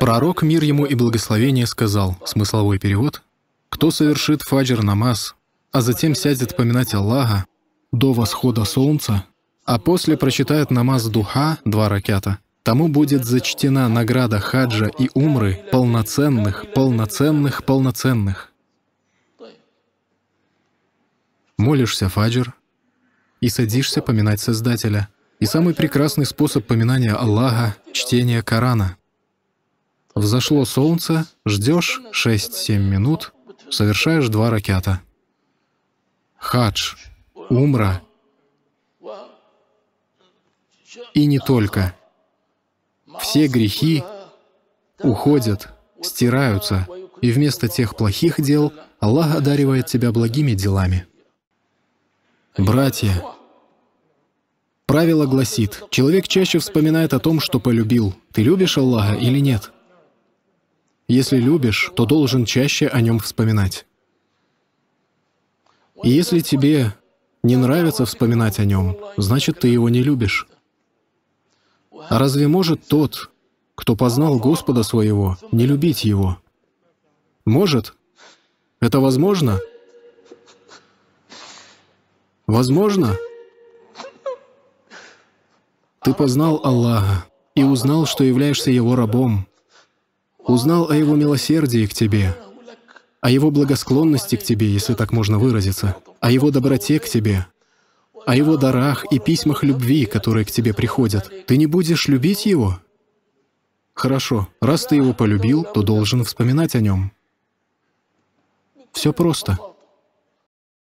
Пророк, мир ему и благословение, сказал, смысловой перевод, «Кто совершит фаджр намаз, а затем сядет поминать Аллаха до восхода солнца, а после прочитает намаз духа, два ракята, тому будет зачтена награда хаджа и умры полноценных, полноценных, полноценных». Молишься фаджр и садишься поминать Создателя. И самый прекрасный способ поминания Аллаха — чтение Корана — Взошло солнце, ждешь 6-7 минут, совершаешь два ракета. Хадж, умра и не только. Все грехи уходят, стираются, и вместо тех плохих дел Аллах одаривает тебя благими делами. Братья, правило гласит, человек чаще вспоминает о том, что полюбил. Ты любишь Аллаха или нет? Если любишь, то должен чаще о нем вспоминать. И если тебе не нравится вспоминать о нем, значит, ты его не любишь. А разве может тот, кто познал Господа своего, не любить его? Может? Это возможно? Возможно? Ты познал Аллаха и узнал, что являешься Его рабом, узнал о Его милосердии к тебе, о Его благосклонности к тебе, если так можно выразиться, о Его доброте к тебе, о Его дарах и письмах любви, которые к тебе приходят. Ты не будешь любить Его? Хорошо, раз ты Его полюбил, то должен вспоминать о Нем. Все просто.